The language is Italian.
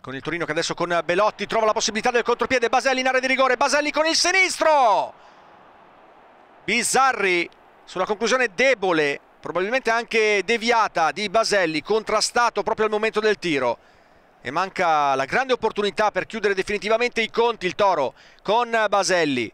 con il Torino che adesso con Belotti trova la possibilità del contropiede, Baselli in area di rigore, Baselli con il sinistro! Bizzarri sulla conclusione debole, probabilmente anche deviata di Baselli, contrastato proprio al momento del tiro. E manca la grande opportunità per chiudere definitivamente i conti il Toro con Baselli.